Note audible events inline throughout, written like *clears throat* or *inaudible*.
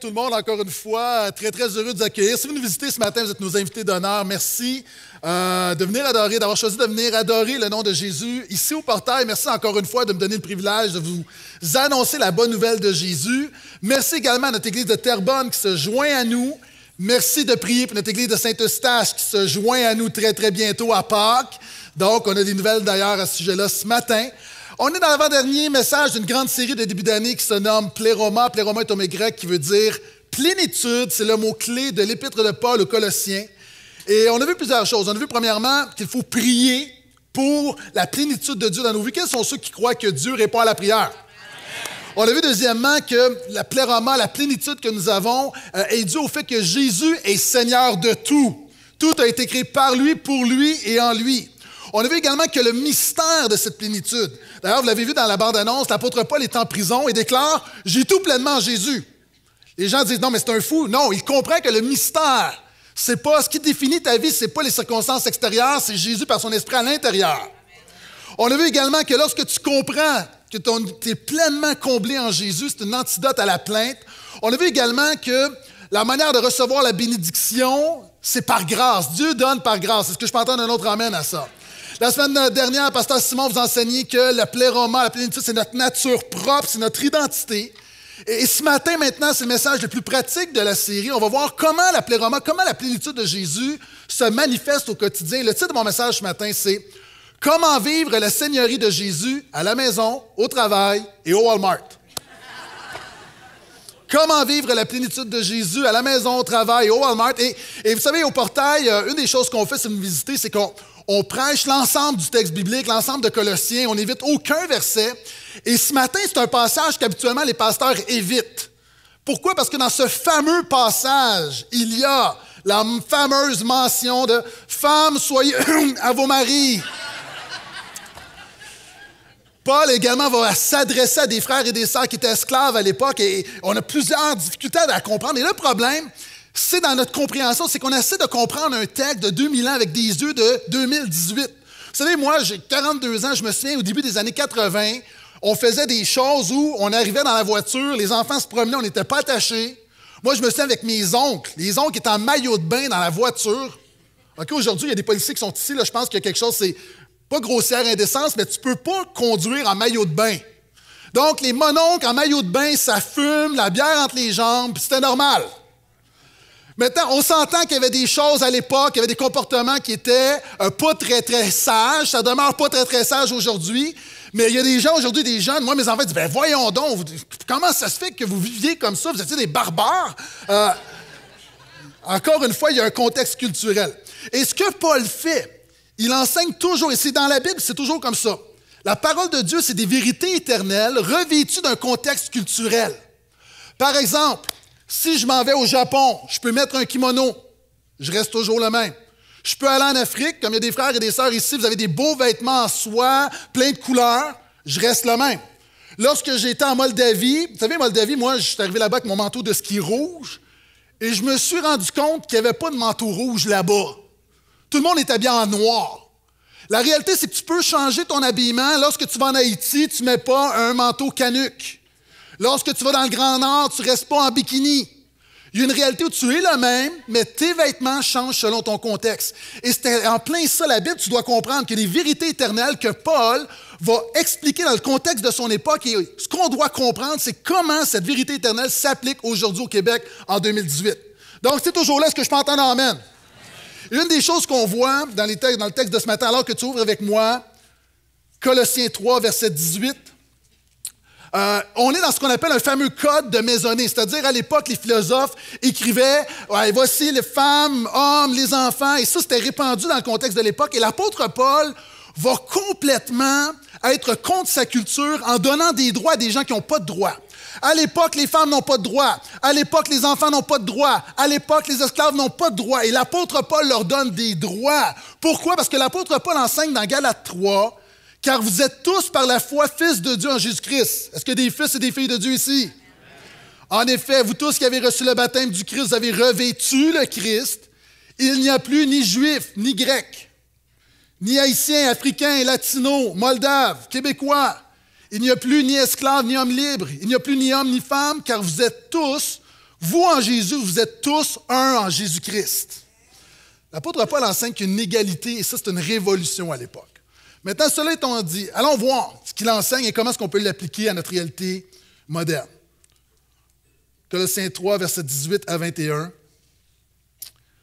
tout le monde, encore une fois. Très, très heureux de vous accueillir. Si vous nous visitez ce matin, vous êtes nos invités d'honneur. Merci euh, de venir adorer, d'avoir choisi de venir adorer le nom de Jésus ici au portail. Merci encore une fois de me donner le privilège de vous annoncer la bonne nouvelle de Jésus. Merci également à notre Église de Terrebonne qui se joint à nous. Merci de prier pour notre Église de Saint-Eustache qui se joint à nous très, très bientôt à Pâques. Donc, on a des nouvelles d'ailleurs à ce sujet-là ce matin. On est dans l'avant-dernier message d'une grande série de début d'année qui se nomme Pléroma. Pléroma est un grec qui veut dire plénitude. C'est le mot-clé de l'épître de Paul aux Colossiens. Et on a vu plusieurs choses. On a vu premièrement qu'il faut prier pour la plénitude de Dieu dans nos vies. Quels sont ceux qui croient que Dieu répond à la prière? On a vu deuxièmement que la pléroma, la plénitude que nous avons euh, est due au fait que Jésus est Seigneur de tout. Tout a été créé par lui, pour lui et en lui. On a vu également que le mystère de cette plénitude, d'ailleurs, vous l'avez vu dans la bande-annonce, l'apôtre Paul est en prison et déclare J'ai tout pleinement en Jésus. Les gens disent Non, mais c'est un fou. Non, il comprend que le mystère, c'est pas ce qui définit ta vie, c'est pas les circonstances extérieures, c'est Jésus par son esprit à l'intérieur. On a vu également que lorsque tu comprends que tu es pleinement comblé en Jésus, c'est une antidote à la plainte. On a vu également que la manière de recevoir la bénédiction, c'est par grâce. Dieu donne par grâce. Est-ce que je peux entendre un autre amène à ça? La semaine dernière, Pasteur Simon vous enseignait que le pléroma, la plénitude, c'est notre nature propre, c'est notre identité. Et ce matin, maintenant, c'est le message le plus pratique de la série. On va voir comment la pléroma, comment la plénitude de Jésus se manifeste au quotidien. Le titre de mon message ce matin, c'est Comment vivre la Seigneurie de Jésus à la maison, au travail et au Walmart. Comment vivre la plénitude de Jésus à la maison, au travail, au Walmart. Et, vous savez, au portail, euh, une des choses qu'on fait, c'est nous visite, c'est qu'on on prêche l'ensemble du texte biblique, l'ensemble de Colossiens. On évite aucun verset. Et ce matin, c'est un passage qu'habituellement les pasteurs évitent. Pourquoi? Parce que dans ce fameux passage, il y a la fameuse mention de Femmes, soyez *clears throat* à vos maris. Paul également va s'adresser à des frères et des sœurs qui étaient esclaves à l'époque et on a plusieurs difficultés à comprendre. Et le problème, c'est dans notre compréhension, c'est qu'on essaie de comprendre un texte de 2000 ans avec des yeux de 2018. Vous savez, moi, j'ai 42 ans, je me souviens, au début des années 80, on faisait des choses où on arrivait dans la voiture, les enfants se promenaient, on n'était pas attachés. Moi, je me souviens avec mes oncles. Les oncles étaient en maillot de bain dans la voiture. aujourd'hui, il y a des policiers qui sont ici, là, je pense qu'il y a quelque chose, c'est pas grossière indécence, mais tu peux pas conduire en maillot de bain. Donc, les mononcles en maillot de bain, ça fume, la bière entre les jambes, c'était normal. Maintenant, on s'entend qu'il y avait des choses à l'époque, il y avait des comportements qui étaient euh, pas très, très sages. Ça demeure pas très, très sage aujourd'hui. Mais il y a des gens aujourd'hui, des jeunes, moi, mes enfants disent, ben voyons donc, comment ça se fait que vous viviez comme ça? Vous étiez des barbares. Euh, encore une fois, il y a un contexte culturel. Et ce que Paul fait, il enseigne toujours, et c'est dans la Bible, c'est toujours comme ça. La parole de Dieu, c'est des vérités éternelles revêtues d'un contexte culturel. Par exemple, si je m'en vais au Japon, je peux mettre un kimono. Je reste toujours le même. Je peux aller en Afrique, comme il y a des frères et des sœurs ici, vous avez des beaux vêtements en soie, plein de couleurs. Je reste le même. Lorsque j'étais en Moldavie, vous savez, Moldavie, moi, je suis arrivé là-bas avec mon manteau de ski rouge. Et je me suis rendu compte qu'il n'y avait pas de manteau rouge là-bas. Tout le monde était habillé en noir. La réalité, c'est que tu peux changer ton habillement. Lorsque tu vas en Haïti, tu ne mets pas un manteau canuc. Lorsque tu vas dans le Grand Nord, tu ne restes pas en bikini. Il y a une réalité où tu es le même, mais tes vêtements changent selon ton contexte. Et c'est en plein ça la Bible, tu dois comprendre que les vérités éternelles que Paul va expliquer dans le contexte de son époque, et ce qu'on doit comprendre, c'est comment cette vérité éternelle s'applique aujourd'hui au Québec en 2018. Donc, c'est toujours là ce que je peux entendre Amen. Une des choses qu'on voit dans, les dans le texte de ce matin, alors que tu ouvres avec moi, Colossiens 3, verset 18, euh, on est dans ce qu'on appelle un fameux code de maisonnée, c'est-à-dire à, l'époque, les philosophes écrivaient voici les femmes, hommes, les enfants, et ça, c'était répandu dans le contexte de l'époque. Et l'apôtre Paul va complètement être contre sa culture en donnant des droits à des gens qui n'ont pas de droits. À l'époque, les femmes n'ont pas de droits. À l'époque, les enfants n'ont pas de droits. À l'époque, les esclaves n'ont pas de droits. Et l'apôtre Paul leur donne des droits. Pourquoi? Parce que l'apôtre Paul enseigne dans Galates 3 car vous êtes tous par la foi fils de Dieu en Jésus-Christ. Est-ce que des fils et des filles de Dieu ici? En effet, vous tous qui avez reçu le baptême du Christ, vous avez revêtu le Christ. Il n'y a plus ni juif, ni grec, ni haïtien, africain, latino, moldave, québécois. Il n'y a plus ni esclave, ni homme libre. Il n'y a plus ni homme, ni femme, car vous êtes tous, vous en Jésus, vous êtes tous un en Jésus-Christ. L'apôtre Paul enseigne qu'une égalité, et ça c'est une révolution à l'époque. Maintenant, cela étant dit, allons voir ce qu'il enseigne et comment est-ce qu'on peut l'appliquer à notre réalité moderne. Colossiens 3, versets 18 à 21.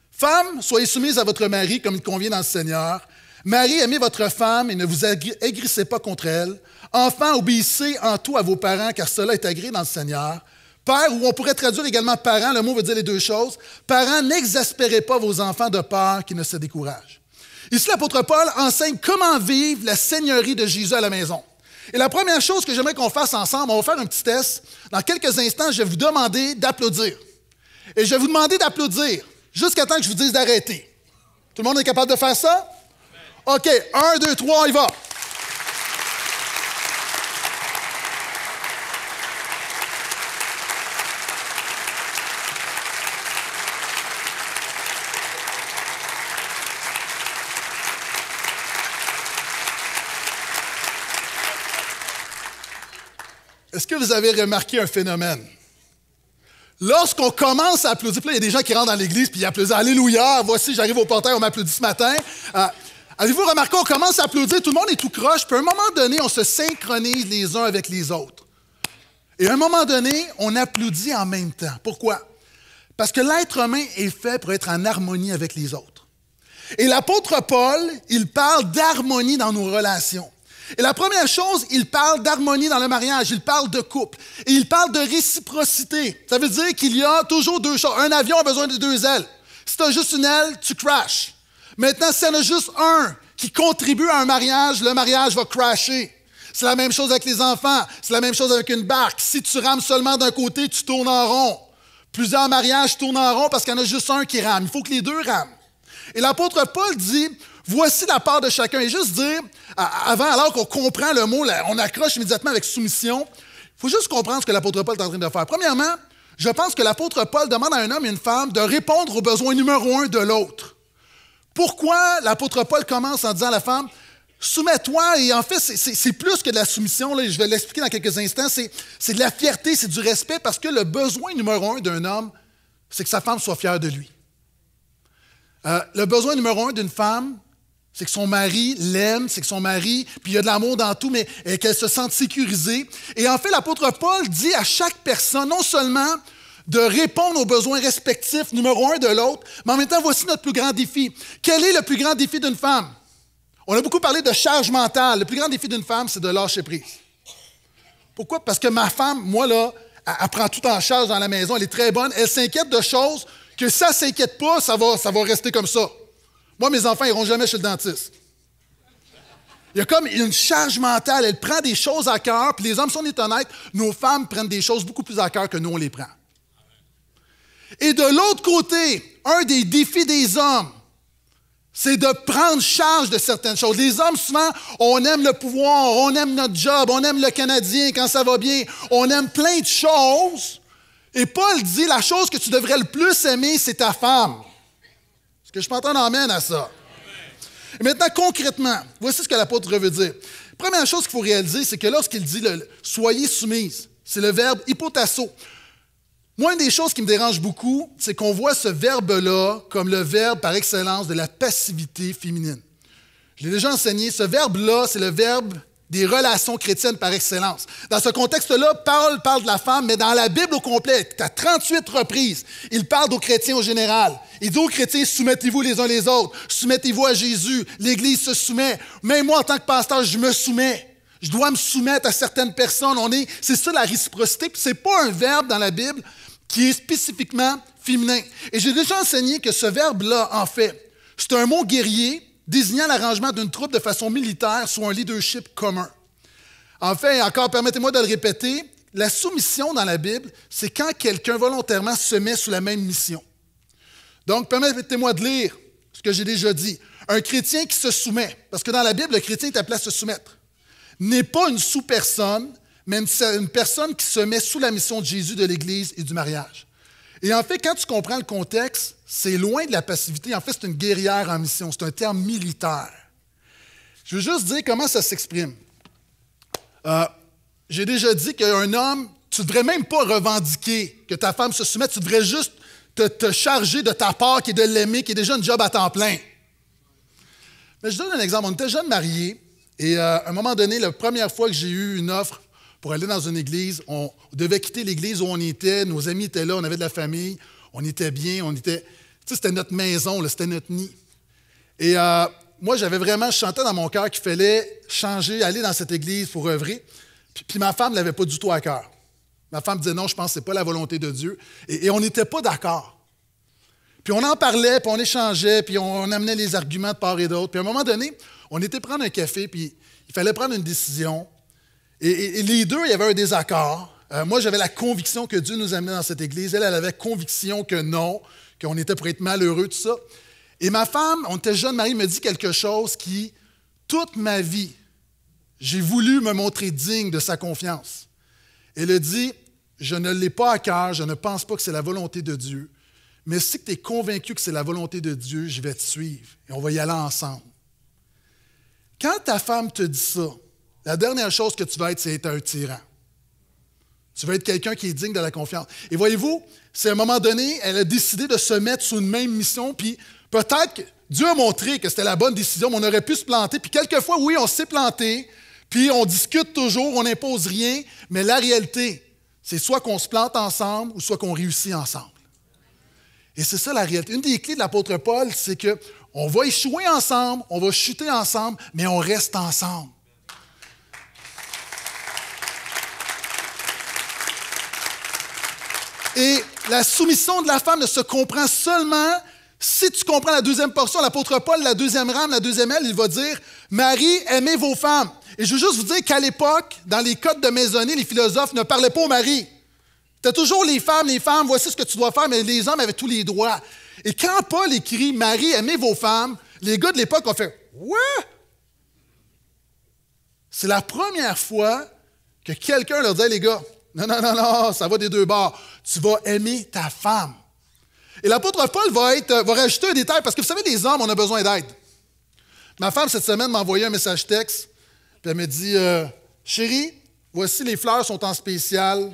Femmes, soyez soumises à votre mari comme il convient dans le Seigneur. Marie, aimez votre femme et ne vous aigrissez pas contre elle. Enfants, obéissez en tout à vos parents, car cela est agréé dans le Seigneur. Père, ou on pourrait traduire également parents, le mot veut dire les deux choses. Parents, n'exaspérez pas vos enfants de peur qu'ils ne se découragent. Ici, l'apôtre Paul enseigne comment vivre la seigneurie de Jésus à la maison. Et la première chose que j'aimerais qu'on fasse ensemble, on va faire un petit test. Dans quelques instants, je vais vous demander d'applaudir. Et je vais vous demander d'applaudir jusqu'à temps que je vous dise d'arrêter. Tout le monde est capable de faire ça? OK, un, deux, trois, il va. Est-ce que vous avez remarqué un phénomène? Lorsqu'on commence à applaudir, il y a des gens qui rentrent dans l'église puis ils applaudissent Alléluia, voici, j'arrive au portail, on m'applaudit ce matin. Euh, avez-vous remarqué, on commence à applaudir, tout le monde est tout croche, puis à un moment donné, on se synchronise les uns avec les autres. Et à un moment donné, on applaudit en même temps. Pourquoi? Parce que l'être humain est fait pour être en harmonie avec les autres. Et l'apôtre Paul, il parle d'harmonie dans nos relations. Et la première chose, il parle d'harmonie dans le mariage, il parle de couple, et il parle de réciprocité. Ça veut dire qu'il y a toujours deux choses. Un avion a besoin de deux ailes. Si tu as juste une aile, tu crashes. Maintenant, si y en a juste un qui contribue à un mariage, le mariage va crasher. C'est la même chose avec les enfants, c'est la même chose avec une barque. Si tu rames seulement d'un côté, tu tournes en rond. Plusieurs mariages tournent en rond parce qu'il y en a juste un qui rame. Il faut que les deux rament. Et l'apôtre Paul dit, Voici la part de chacun. Et juste dire, avant, alors qu'on comprend le mot, on accroche immédiatement avec soumission, il faut juste comprendre ce que l'apôtre Paul est en train de faire. Premièrement, je pense que l'apôtre Paul demande à un homme et une femme de répondre aux besoins numéro un de l'autre. Pourquoi l'apôtre Paul commence en disant à la femme, Soumets-toi, et en fait, c'est plus que de la soumission, je vais l'expliquer dans quelques instants, c'est de la fierté, c'est du respect, parce que le besoin numéro un d'un homme, c'est que sa femme soit fière de lui. Euh, le besoin numéro un d'une femme, c'est que son mari l'aime, c'est que son mari, puis il y a de l'amour dans tout, mais euh, qu'elle se sente sécurisée. Et en fait, l'apôtre Paul dit à chaque personne, non seulement de répondre aux besoins respectifs, numéro un, de l'autre, mais en même temps, voici notre plus grand défi. Quel est le plus grand défi d'une femme? On a beaucoup parlé de charge mentale. Le plus grand défi d'une femme, c'est de lâcher prise. Pourquoi? Parce que ma femme, moi, là, elle, prend tout en charge dans la maison, elle est très bonne, elle s'inquiète de choses que ça ne s'inquiète pas, ça va, ça va rester comme ça. Moi, mes enfants n'iront jamais chez le dentiste. Il y a comme une charge mentale. Elle prend des choses à cœur. Puis les hommes, sont on nos femmes prennent des choses beaucoup plus à cœur que nous, on les prend. Et de l'autre côté, un des défis des hommes, c'est de prendre charge de certaines choses. Les hommes, souvent, on aime le pouvoir, on aime notre job, on aime le Canadien quand ça va bien, on aime plein de choses. Et Paul dit, la chose que tu devrais le plus aimer, c'est ta femme. Que je m'entende amène à ça. Et maintenant, concrètement, voici ce que l'apôtre veut dire. Première chose qu'il faut réaliser, c'est que lorsqu'il dit soyez soumise, c'est le verbe hypotasso. Moi, une des choses qui me dérange beaucoup, c'est qu'on voit ce verbe-là comme le verbe par excellence de la passivité féminine. Je l'ai déjà enseigné. Ce verbe-là, c'est le verbe des relations chrétiennes par excellence. Dans ce contexte-là, Paul parle de la femme, mais dans la Bible au complet, à 38 reprises, il parle aux chrétiens au général. Il dit aux chrétiens, soumettez-vous les uns les autres, soumettez-vous à Jésus, l'Église se soumet. Même moi, en tant que pasteur, je me soumets. Je dois me soumettre à certaines personnes. On est, c'est ça la réciprocité. Puis c'est pas un verbe dans la Bible qui est spécifiquement féminin. Et j'ai déjà enseigné que ce verbe-là, en fait, c'est un mot guerrier désignant l'arrangement d'une troupe de façon militaire sous un leadership commun. Enfin, encore, permettez-moi de le répéter, la soumission dans la Bible, c'est quand quelqu'un volontairement se met sous la même mission. Donc, permettez-moi de lire ce que j'ai déjà dit. Un chrétien qui se soumet, parce que dans la Bible, le chrétien est appelé à se soumettre, n'est pas une sous-personne, mais une, personne qui se met sous la mission de Jésus, de l'Église et du mariage. Et en fait, quand tu comprends le contexte, c'est loin de la passivité. En fait, c'est une guerrière en mission. C'est un terme militaire. Je veux juste dire comment ça s'exprime. Euh, j'ai déjà dit qu'un homme, tu ne devrais même pas revendiquer que ta femme se soumette, tu devrais juste te, charger de ta part qui est de l'aimer, qui est déjà un job à temps plein. Mais je donne un exemple. On était jeunes mariés et euh, à un moment donné, la première fois que j'ai eu une offre pour aller dans une église, on devait quitter l'église où on était, nos amis étaient là, on avait de la famille, on était bien, on était. Tu sais, c'était notre maison, c'était notre nid. Et euh, moi, j'avais vraiment, chanté dans mon cœur qu'il fallait changer, aller dans cette église pour œuvrer. Puis, ma femme ne l'avait pas du tout à cœur. Ma femme disait non, je pense que ce n'est pas la volonté de Dieu. Et, on n'était pas d'accord. Puis on en parlait, puis on échangeait, puis on, amenait les arguments de part et d'autre. Puis à un moment donné, on était prendre un café, puis il fallait prendre une décision. et les deux, il y avait un désaccord. Euh, moi, j'avais la conviction que Dieu nous amenait dans cette église. Elle, elle avait conviction que non, qu'on était pour être malheureux, tout ça. Et ma femme, on était jeune, Marie me dit quelque chose qui, toute ma vie, j'ai voulu me montrer digne de sa confiance. Elle dit, je ne l'ai pas à cœur, je ne pense pas que c'est la volonté de Dieu, mais si tu es convaincu que c'est la volonté de Dieu, je vais te suivre et on va y aller ensemble. Quand ta femme te dit ça, la dernière chose que tu vas être, c'est être un tyran. Tu veux être quelqu'un qui est digne de la confiance. Et voyez-vous, c'est à un moment donné, elle a décidé de se mettre sous une même mission, puis peut-être que Dieu a montré que c'était la bonne décision, mais on aurait pu se planter. Puis quelquefois, oui, on s'est planté, puis on discute toujours, on n'impose rien, mais la réalité, c'est soit qu'on se plante ensemble ou soit qu'on réussit ensemble. Et c'est ça la réalité. Une des clés de l'apôtre Paul, c'est que on va échouer ensemble, on va chuter ensemble, mais on reste ensemble. Et la soumission de la femme ne se comprend seulement si tu comprends la deuxième portion. L'apôtre Paul, la deuxième rame, la deuxième aile, il va dire Marie, aimez vos femmes. Et je veux juste vous dire qu'à l'époque, dans les codes de maisonnée, les philosophes ne parlaient pas aux Tu as toujours les femmes, les femmes, voici ce que tu dois faire, mais les hommes avaient tous les droits. Et quand Paul écrit Marie, aimez vos femmes, les gars de l'époque ont fait Ouais! C'est la première fois que quelqu'un leur dit Les gars, non, non, non, non, ça va des deux bords. Tu vas aimer ta femme. Et l'apôtre Paul va, être, va rajouter un détail, parce que vous savez, des hommes, on a besoin d'aide. Ma femme, cette semaine, m'a envoyé un message texte, puis elle me dit euh, Chérie, voici les fleurs sont en spécial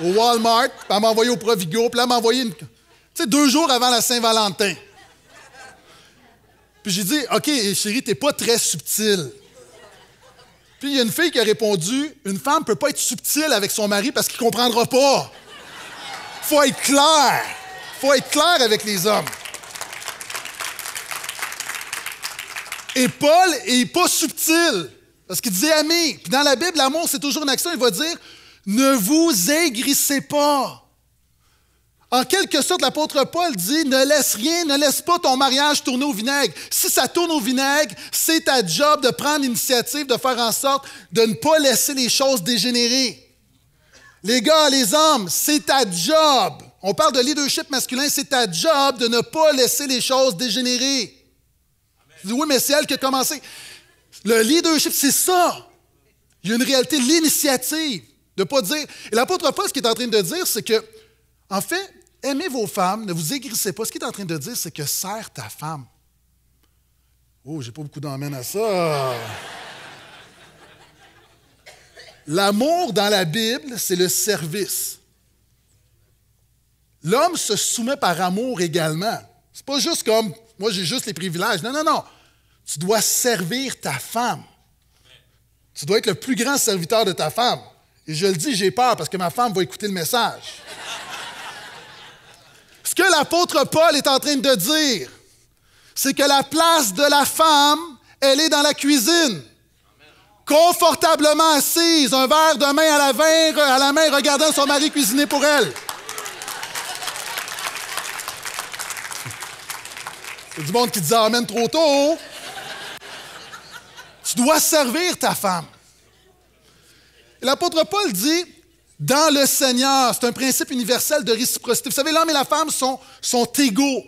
au Walmart, puis elle m'a envoyé au Provigo, puis elle m'a envoyé une. Tu sais, deux jours avant la Saint-Valentin. Puis j'ai dit OK, chérie, t'es pas très subtil. Puis il y a une fille qui a répondu Une femme peut pas être subtile avec son mari parce qu'il comprendra pas. Faut être clair. Faut être clair avec les hommes. Et Paul est pas subtil parce qu'il dit ami. Puis dans la Bible, l'amour, c'est toujours une action. Il va dire Ne vous aigrissez pas. En quelque sorte, l'apôtre Paul dit, ne laisse rien, ne laisse pas ton mariage tourner au vinaigre. Si ça tourne au vinaigre, c'est ta job de prendre l'initiative, de faire en sorte de ne pas laisser les choses dégénérer. Les gars, les hommes, c'est ta job. On parle de leadership masculin, c'est ta job de ne pas laisser les choses dégénérer. oui, mais c'est elle qui a commencé. Le leadership, c'est ça. Il y a une réalité, l'initiative, de ne pas dire. Et l'apôtre Paul, ce qu'il est en train de dire, c'est que, en fait, Aimez vos femmes, ne vous aigrissez pas. Ce qu'il est en train de dire, c'est que serre ta femme. Oh, j'ai pas beaucoup d'emmène à ça. L'amour dans la Bible, c'est le service. L'homme se soumet par amour également. C'est pas juste comme moi j'ai juste les privilèges. Non, non, non. Tu dois servir ta femme. Tu dois être le plus grand serviteur de ta femme. Et je le dis, j'ai peur parce que ma femme va écouter le message que l'apôtre Paul est en train de dire, c'est que la place de la femme, elle est dans la cuisine. Confortablement assise, un verre de main à la, main, regardant son mari cuisiner pour elle. C'est du monde qui disait amène trop tôt. Tu dois servir ta femme. L'apôtre Paul dit dans le Seigneur. C'est un principe universel de réciprocité. Vous savez, l'homme et la femme sont, sont égaux.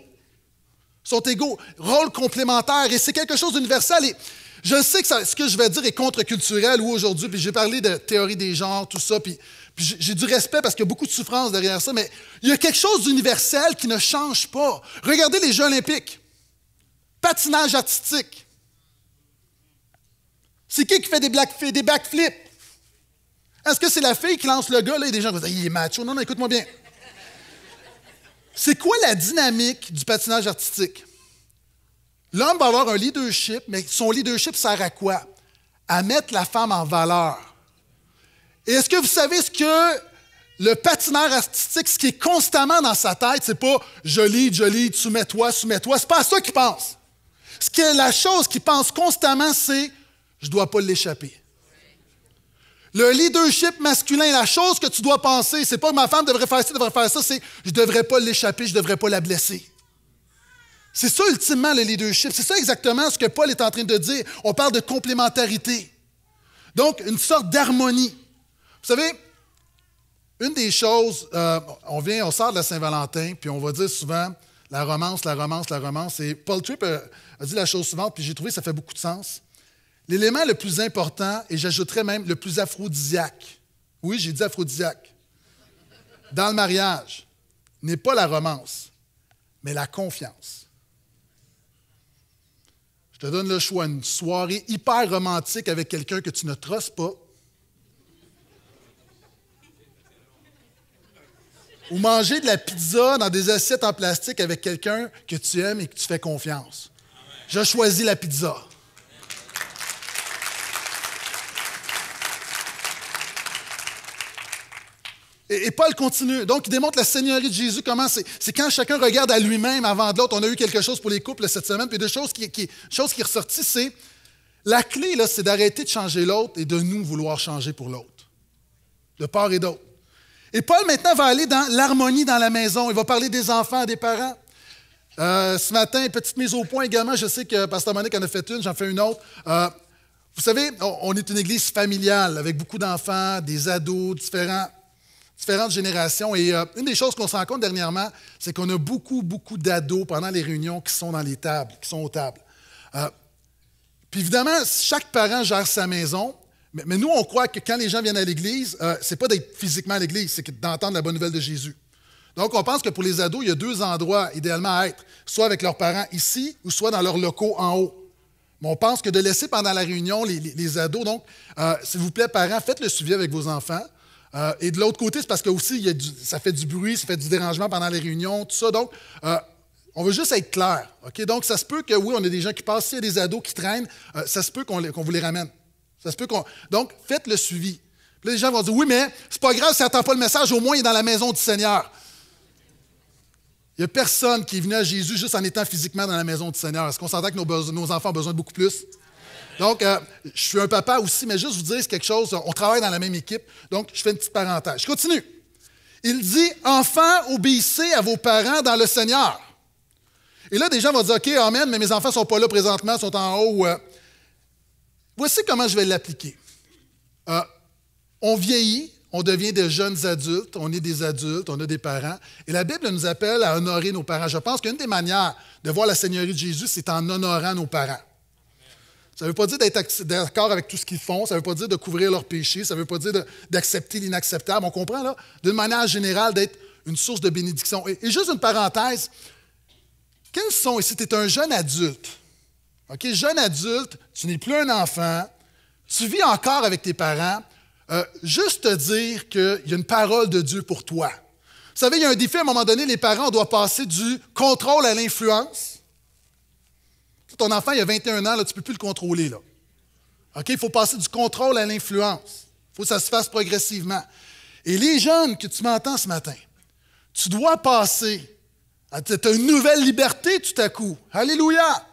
Sont égaux, rôle complémentaire. Et c'est quelque chose d'universel. Et je sais que ce que je vais dire est contre-culturel ou aujourd'hui, puis j'ai parlé de théorie des genres, tout ça, puis, j'ai du respect parce qu'il y a beaucoup de souffrance derrière ça, mais il y a quelque chose d'universel qui ne change pas. Regardez les Jeux olympiques. Patinage artistique. C'est qui qui fait des, des backflips? Est-ce que c'est la fille qui lance le gars? Là, il des gens qui vont il est macho. Non, non, écoute-moi bien. C'est quoi la dynamique du patinage artistique? L'homme va avoir un leadership, mais son leadership sert à quoi? À mettre la femme en valeur. est-ce que vous savez ce que le patineur artistique, ce qui est constamment dans sa tête, c'est pas joli, joli, je soumets-toi, soumets-toi. C'est pas à ça qu'il pense. Ce que la chose qu'il pense constamment, c'est je dois pas l'échapper. Le leadership masculin, la chose que tu dois penser, c'est pas ma femme devrait faire ça, devrait faire ça, c'est je devrais pas l'échapper, je devrais pas la blesser. C'est ça ultimement le leadership. C'est ça exactement ce que Paul est en train de dire. On parle de complémentarité. Donc, une sorte d'harmonie. Vous savez, une des choses, euh, on vient, on sort de la Saint-Valentin, puis on va dire souvent la romance, la romance, la romance. Et Paul Tripp euh, a, dit la chose suivante, puis j'ai trouvé que ça fait beaucoup de sens. L'élément le plus important, et j'ajouterais même le plus aphrodisiaque, oui, j'ai dit aphrodisiaque, dans le mariage, n'est pas la romance, mais la confiance. Je te donne le choix, une soirée hyper romantique avec quelqu'un que tu ne trosses pas, ou manger de la pizza dans des assiettes en plastique avec quelqu'un que tu aimes et que tu fais confiance. Je choisis la pizza. Et, Paul continue. Donc, il démontre la seigneurie de Jésus, comment c'est quand chacun regarde à lui-même avant de l'autre. On a eu quelque chose pour les couples cette semaine, puis une choses qui, qui, chose qui est ressortie, c'est la clé, c'est d'arrêter de changer l'autre et de nous vouloir changer pour l'autre, de part et d'autre. Et Paul maintenant va aller dans l'harmonie dans la maison. Il va parler des enfants, des parents. Euh, ce matin, petite mise au point également. Je sais que Pasteur Monique en a fait une, j'en fais une autre. Euh, vous savez, on est une église familiale avec beaucoup d'enfants, des ados différents différentes générations. Et euh, une des choses qu'on se rend compte dernièrement, c'est qu'on a beaucoup, beaucoup d'ados pendant les réunions qui sont dans les tables, qui sont aux tables. Euh, puis évidemment, chaque parent gère sa maison, mais, nous, on croit que quand les gens viennent à l'Église, euh, c'est pas d'être physiquement à l'Église, c'est d'entendre la bonne nouvelle de Jésus. Donc, on pense que pour les ados, il y a deux endroits idéalement à être, soit avec leurs parents ici ou soit dans leurs locaux en haut. Mais on pense que de laisser pendant la réunion les, ados, donc, s'il vous plaît, parents, faites le suivi avec vos enfants. Euh, et de l'autre côté, c'est parce que aussi, il ça fait du bruit, ça fait du dérangement pendant les réunions, tout ça. Donc, euh, on veut juste être clair. Donc, ça se peut que, oui, on a des gens qui passent, s'il y a des ados qui traînent, euh, ça se peut qu'on vous les ramène. Ça se peut qu'on. Donc, faites le suivi. les gens vont dire Oui, mais c'est pas grave, ça n'attend pas le message, au moins il est dans la maison du Seigneur. Il n'y a personne qui est venu à Jésus juste en étant physiquement dans la maison du Seigneur. Est-ce qu'on s'entend que nos, nos enfants ont besoin de beaucoup plus? Donc, euh, je suis un papa aussi, mais juste vous dire quelque chose, on travaille dans la même équipe, donc je fais une petite parenthèse. Je continue. Il dit, enfants, obéissez à vos parents dans le Seigneur. Et là, des gens vont dire, OK, Amen, mais mes enfants ne sont pas là présentement, sont en haut. Euh. voici comment je vais l'appliquer. Euh, on vieillit, on devient des jeunes adultes, on est des adultes, on a des parents. Et la Bible nous appelle à honorer nos parents. Je pense qu'une des manières de voir la Seigneurie de Jésus, c'est en honorant nos parents. Ça ne veut pas dire d'être d'accord avec tout ce qu'ils font, ça ne veut pas dire de couvrir leurs péchés, ça ne veut pas dire d'accepter l'inacceptable. On comprend, là, d'une manière générale, d'être une source de bénédiction. Et, juste une parenthèse, quels sont, et si tu es un jeune adulte, OK, jeune adulte, tu n'es plus un enfant, tu vis encore avec tes parents, euh, juste te dire qu'il y a une parole de Dieu pour toi. Vous savez, il y a un défi à un moment donné, les parents, doivent passer du contrôle à l'influence ton enfant, il a 21 ans, là, tu ne peux plus le contrôler. Là. OK? Il faut passer du contrôle à l'influence. Il faut que ça se fasse progressivement. Et les jeunes que tu m'entends ce matin, tu dois passer. Tu as une nouvelle liberté tout à coup. Alléluia!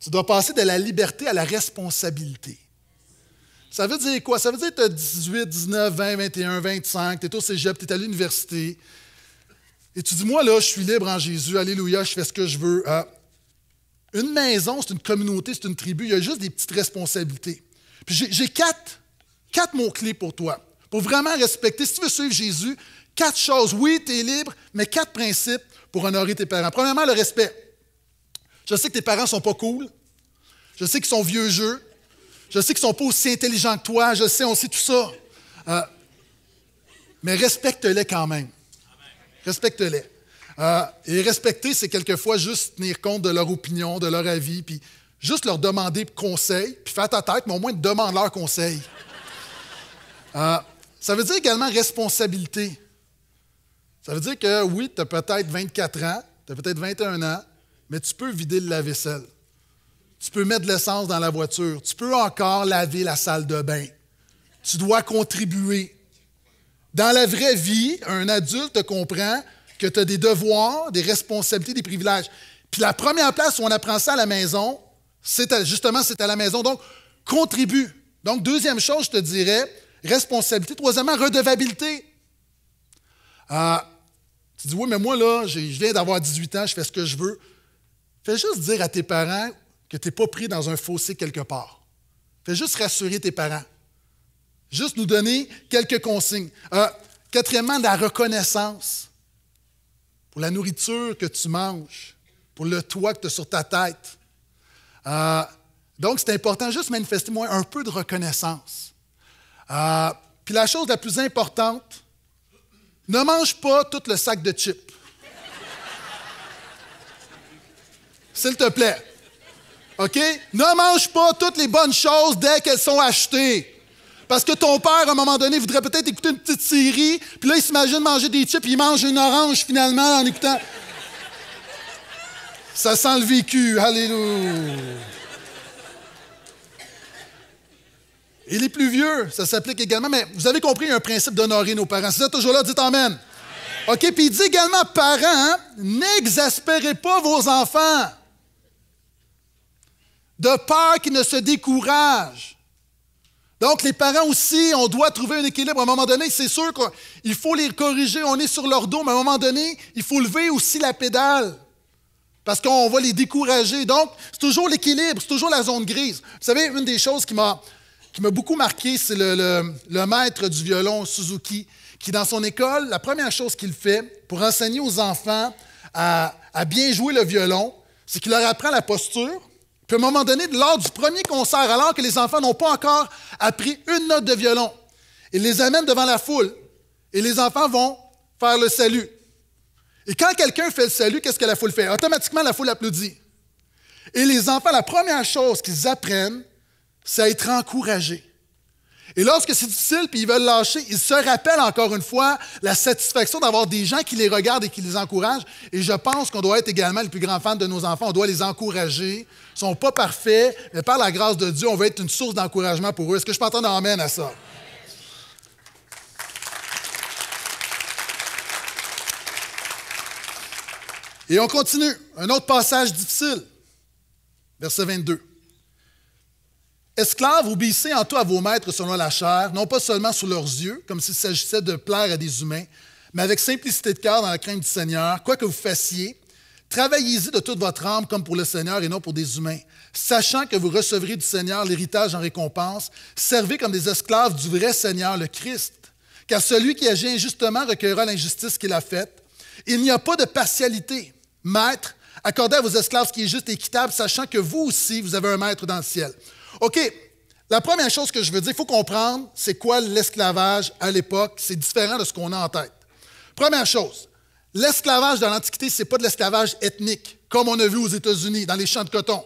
Tu dois passer de la liberté à la responsabilité. Ça veut dire quoi? Ça veut dire que tu as 18, 19, 20, 21, 25, tu es au cégep, tu es à l'université. Et tu dis, moi, là, je suis libre en Jésus, alléluia, je fais ce que je veux. Ah, une maison, c'est une communauté, c'est une tribu. Il y a juste des petites responsabilités. Puis j'ai quatre, mots-clés pour toi, pour vraiment respecter. Si tu veux suivre Jésus, quatre choses. Oui, tu es libre, mais quatre principes pour honorer tes parents. Premièrement, le respect. Je sais que tes parents sont pas cool. Je sais qu'ils sont vieux jeux. Je sais qu'ils sont pas aussi intelligents que toi. Je sais, on sait tout ça. Euh, mais respecte-les quand même. Respecte-les. Euh, et respecter, c'est quelquefois juste tenir compte de leur opinion, de leur avis, puis juste leur demander conseil, puis faire ta tête, mais au moins demande leur conseil. Euh, ça veut dire également responsabilité. Ça veut dire que oui, tu as peut-être 24 ans, tu as peut-être 21 ans, mais tu peux vider le lave-vaisselle. Tu peux mettre de l'essence dans la voiture. Tu peux encore laver la salle de bain. Tu dois contribuer. Dans la vraie vie, un adulte comprend que tu as des devoirs, des responsabilités, des privilèges. Puis la première place où on apprend ça à la maison, c'est justement, c'est à la maison. Donc, contribue. Donc, deuxième chose, je te dirais, responsabilité. Troisièmement, redevabilité. Euh, tu dis, oui, mais moi, là, je viens d'avoir 18 ans, je fais ce que je veux. Fais juste dire à tes parents que tu n'es pas pris dans un fossé quelque part. Fais juste rassurer tes parents. Juste nous donner quelques consignes. Euh, quatrièmement, la reconnaissance pour la nourriture que tu manges, pour le toit que tu as sur ta tête. Euh, donc, c'est important juste manifester moi un peu de reconnaissance. Euh, puis la chose la plus importante, ne mange pas tout le sac de chips. S'il te plaît. OK? Ne mange pas toutes les bonnes choses dès qu'elles sont achetées. Parce que ton père, à un moment donné, voudrait peut-être écouter une petite série, puis là, il s'imagine manger des chips, il mange une orange finalement en écoutant. Ça sent le vécu. Alléluia. Il est plus vieux, ça s'applique également, mais vous avez compris un principe d'honorer nos parents. Si vous êtes toujours là, dites Amen. OK, puis il dit également, parents, n'exaspérez pas vos enfants de peur qu'ils ne se découragent. Donc, les parents aussi, on doit trouver un équilibre. À un moment donné, c'est sûr qu'il faut les corriger, on est sur leur dos, mais à un moment donné, il faut lever aussi la pédale parce qu'on va les décourager. Donc, c'est toujours l'équilibre, c'est toujours la zone grise. Vous savez, une des choses qui m'a, beaucoup marqué, c'est le, maître du violon, Suzuki, qui, dans son école, la première chose qu'il fait pour enseigner aux enfants à bien jouer le violon, c'est qu'il leur apprend la posture, puis à un moment donné, lors du premier concert, alors que les enfants n'ont pas encore appris une note de violon, ils les amènent devant la foule et les enfants vont faire le salut. Et quand quelqu'un fait le salut, qu'est-ce que la foule fait? Automatiquement, la foule applaudit. Et les enfants, la première chose qu'ils apprennent, c'est à être encouragés. Et lorsque c'est difficile, puis ils veulent lâcher, ils se rappellent encore une fois la satisfaction d'avoir des gens qui les regardent et qui les encouragent. Et je pense qu'on doit être également le plus grand fan de nos enfants. On doit les encourager. Ils ne sont pas parfaits, mais par la grâce de Dieu, on va être une source d'encouragement pour eux. Est-ce que je peux entendre amène à ça? Et on continue. Un autre passage difficile. Verset 22. Esclaves, obéissez en tout à vos maîtres selon la chair, non pas seulement sous leurs yeux, comme s'il s'agissait de plaire à des humains, mais avec simplicité de cœur dans la crainte du Seigneur, quoi que vous fassiez, travaillez-y de toute votre âme comme pour le Seigneur et non pour des humains, sachant que vous recevrez du Seigneur l'héritage en récompense, servez comme des esclaves du vrai Seigneur, le Christ. Car celui qui agit injustement recueillera l'injustice qu'il a faite. Il n'y a pas de partialité. Maître, accordez à vos esclaves ce qui est juste et équitable, sachant que vous aussi, vous avez un maître dans le ciel. OK, la première chose que je veux dire, il faut comprendre, c'est quoi l'esclavage à l'époque. C'est différent de ce qu'on a en tête. Première chose, l'esclavage dans l'Antiquité, ce n'est pas de l'esclavage ethnique, comme on a vu aux États-Unis, dans les champs de coton.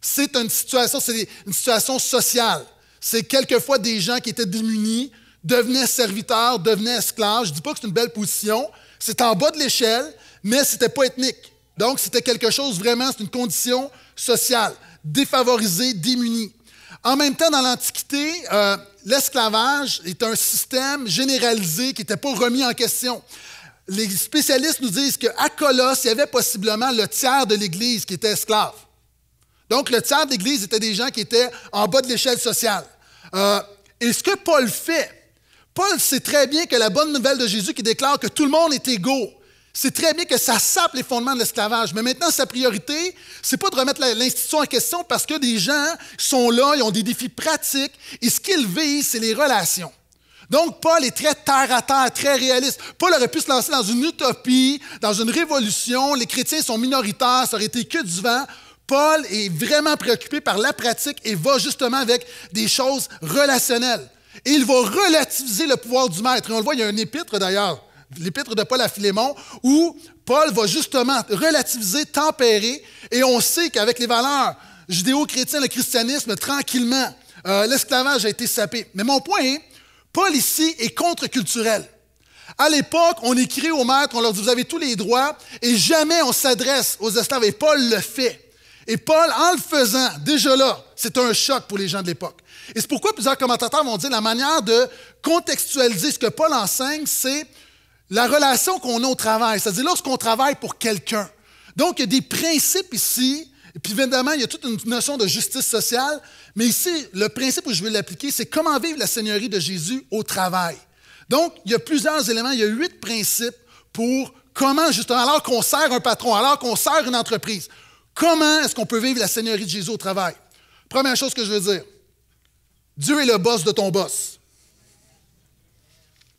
C'est une situation, c'est une situation sociale. C'est quelquefois des gens qui étaient démunis, devenaient serviteurs, devenaient esclaves. Je ne dis pas que c'est une belle position. C'est en bas de l'échelle, mais ce n'était pas ethnique. Donc, c'était quelque chose vraiment, c'est une condition sociale, défavorisée, démunie. En même temps, dans l'Antiquité, euh, l'esclavage est un système généralisé qui n'était pas remis en question. Les spécialistes nous disent qu'à Colosse, il y avait possiblement le tiers de l'Église qui était esclave. Donc, le tiers de l'Église était des gens qui étaient en bas de l'échelle sociale. et euh, ce que Paul fait, Paul sait très bien que la bonne nouvelle de Jésus qui déclare que tout le monde est égaux, c'est très bien que ça sape les fondements de l'esclavage, mais maintenant, sa priorité, c'est pas de remettre l'institution en question parce que des gens sont là, ils ont des défis pratiques, et ce qu'ils vivent, c'est les relations. Donc, Paul est très terre à terre, très réaliste. Paul aurait pu se lancer dans une utopie, dans une révolution, les chrétiens sont minoritaires, ça aurait été que du vent. Paul est vraiment préoccupé par la pratique et va justement avec des choses relationnelles. Et il va relativiser le pouvoir du maître. Et on le voit, il y a un épître d'ailleurs l'épître de Paul à Philémon, où Paul va justement relativiser, tempérer, et on sait qu'avec les valeurs judéo-chrétiennes, le christianisme, tranquillement, euh, l'esclavage a été sapé. Mais mon point est, Paul ici est contre-culturel. À l'époque, on écrit aux maîtres, on leur dit, vous avez tous les droits, et jamais on s'adresse aux esclaves, et Paul le fait. Et Paul, en le faisant, déjà là, c'est un choc pour les gens de l'époque. Et c'est pourquoi plusieurs commentateurs vont dire la manière de contextualiser ce que Paul enseigne, c'est la relation qu'on a au travail, c'est-à-dire lorsqu'on travaille pour quelqu'un. Donc, il y a des principes ici, et puis évidemment, il y a toute une notion de justice sociale, mais ici, le principe où je veux l'appliquer, c'est comment vivre la Seigneurie de Jésus au travail. Donc, il y a plusieurs éléments, il y a huit principes pour comment, justement, alors qu'on sert un patron, alors qu'on sert une entreprise, comment est-ce qu'on peut vivre la Seigneurie de Jésus au travail? Première chose que je veux dire, Dieu est le boss de ton boss.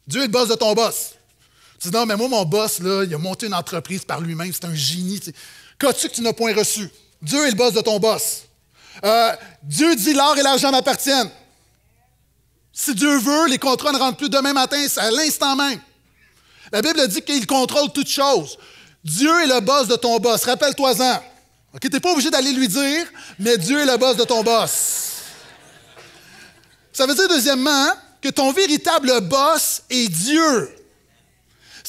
Dieu est le boss de ton boss dis, non, mais moi, mon boss, là, il a monté une entreprise par lui-même, c'est un génie. Qu'as-tu que tu n'as point reçu? Dieu est le boss de ton boss. Euh, Dieu dit, l'or et l'argent m'appartiennent. Si Dieu veut, les contrats ne rentrent plus demain matin, c'est à l'instant même. La Bible dit qu'il contrôle toutes choses. Dieu est le boss de ton boss. Rappelle-toi-en. Tu n'es pas obligé d'aller lui dire, mais Dieu est le boss de ton boss. Ça veut dire, deuxièmement, que ton véritable boss est Dieu.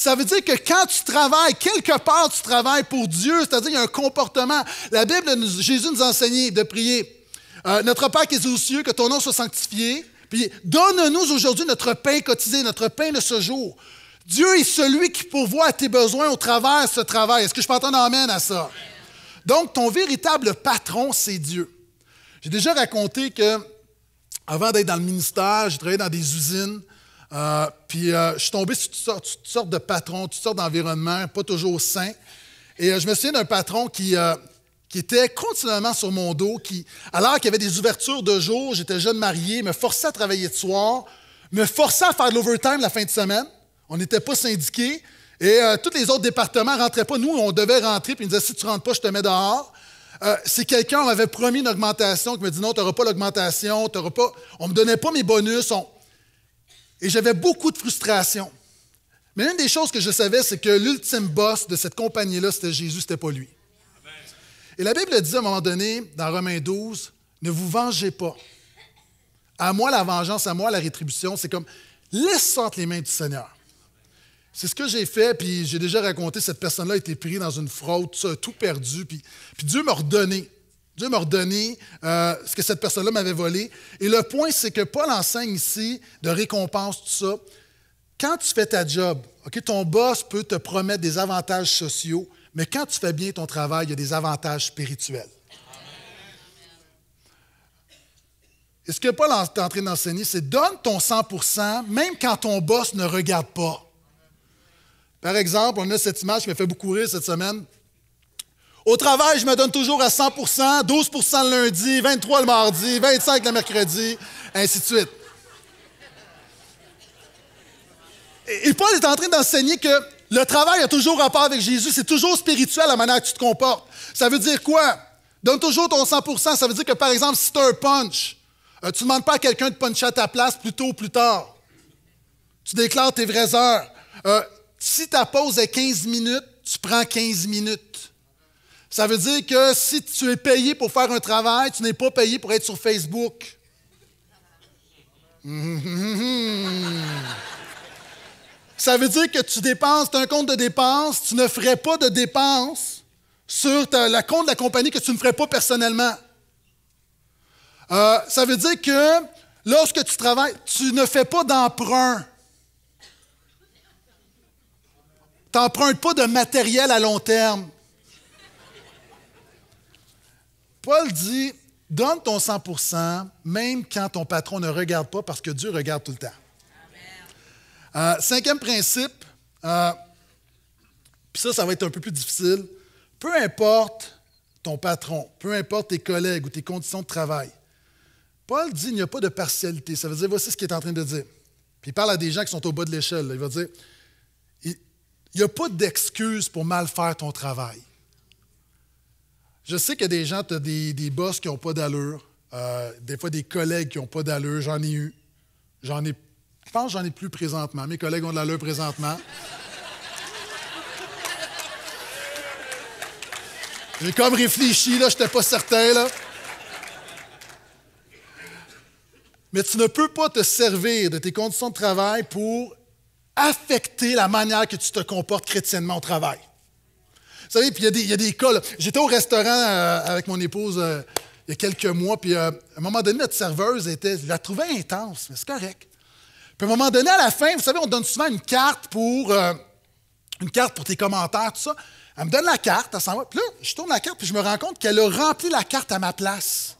Ça veut dire que quand tu travailles, quelque part tu travailles pour Dieu, c'est-à-dire qu'il y a un comportement. La Bible, Jésus nous enseignait de prier. Euh, notre Père qui est aux cieux, que ton nom soit sanctifié. Puis donne-nous aujourd'hui notre pain cotisé, notre pain de ce jour. Dieu est celui qui pourvoit à tes besoins au travers de ce travail. Est-ce que je peux entendre amène à ça? Donc, ton véritable patron, c'est Dieu. J'ai déjà raconté que, avant d'être dans le ministère, j'ai travaillé dans des usines. Euh, puis euh, je suis tombé sur toutes sortes, de patrons, toutes sortes d'environnements, pas toujours sains. Et euh, je me souviens d'un patron qui, qui était continuellement sur mon dos, qui, alors qu'il y avait des ouvertures de jour, j'étais jeune marié, me forçait à travailler de soir, me forçait à faire de l'overtime la fin de semaine. On n'était pas syndiqué, Et tous les autres départements ne rentraient pas. Nous, on devait rentrer, puis il nous disait, « si tu ne rentres pas, je te mets dehors. C'est quelqu'un quelqu'un m'avait promis une augmentation, qui me dit non, tu n'auras pas l'augmentation, tu pas. On ne me donnait pas mes bonus. Et j'avais beaucoup de frustration. Mais l'une des choses que je savais, c'est que l'ultime boss de cette compagnie-là, c'était Jésus, c'était pas lui. Et la Bible dit à un moment donné, dans Romains 12, ne vous vengez pas. À moi la vengeance, à moi la rétribution, c'est comme laisse sortir les mains du Seigneur. C'est ce que j'ai fait, puis j'ai déjà raconté, cette personne-là a été prise dans une fraude, tout perdu, puis, puis Dieu m'a redonné. Dieu m'a redonné euh, ce que cette personne-là m'avait volé. Et le point, c'est que Paul enseigne ici de récompense, tout ça. Quand tu fais ta job, ok, ton boss peut te promettre des avantages sociaux, mais quand tu fais bien ton travail, il y a des avantages spirituels. Et ce que Paul est en train d'enseigner, c'est donne ton 100 même quand ton boss ne regarde pas. Par exemple, on a cette image qui m'a fait beaucoup rire cette semaine. Au travail, je me donne toujours à 100 12 le lundi, 23 le mardi, 25 le mercredi, ainsi de suite. Et Paul est en train d'enseigner que le travail a toujours rapport avec Jésus, c'est toujours spirituel la manière que tu te comportes. Ça veut dire quoi? Donne toujours ton 100 Ça veut dire que, par exemple, si tu as un punch, euh, tu ne demandes pas à quelqu'un de puncher à ta place plus tôt ou plus tard. Tu déclares tes vraies heures. Euh, si ta pause est 15 minutes, tu prends 15 minutes. Ça veut dire que si tu es payé pour faire un travail, tu n'es pas payé pour être sur Facebook. *laughs* Ça veut dire que tu dépenses, tu as un compte de dépenses, tu ne ferais pas de dépenses sur le la compte de la compagnie que tu ne ferais pas personnellement. Euh, ça veut dire que lorsque tu travailles, tu ne fais pas d'emprunt. Tu n'empruntes pas de matériel à long terme. Paul dit, donne ton 100 même quand ton patron ne regarde pas, parce que Dieu regarde tout le temps. Euh, cinquième principe, euh, puis ça, ça va être un peu plus difficile. Peu importe ton patron, peu importe tes collègues ou tes conditions de travail, Paul dit il n'y a pas de partialité. Ça veut dire, voici ce qu'il est en train de dire. Puis il parle à des gens qui sont au bas de l'échelle. Il va dire il n'y a pas d'excuse pour mal faire ton travail. Je sais que des gens, tu as des, boss qui n'ont pas d'allure, euh, des fois des collègues qui n'ont pas d'allure. J'en ai eu. J'en ai. Je pense que j'en ai plus présentement. Mes collègues ont de l'allure présentement. J'ai comme réfléchi, là, j'étais pas certain, là. Mais tu ne peux pas te servir de tes conditions de travail pour affecter la manière que tu te comportes chrétiennement au travail. Vous savez, puis il y, a des cas. J'étais au restaurant euh, avec mon épouse euh, il y a quelques mois, puis euh, à un moment donné, notre serveuse était. Je la trouvais intense, mais c'est correct. Puis à un moment donné, à la fin, vous savez, on donne souvent une carte pour. une carte pour tes commentaires, tout ça. Elle me donne la carte, elle s'en va. Puis là, je tourne la carte, puis je me rends compte qu'elle a rempli la carte à ma place.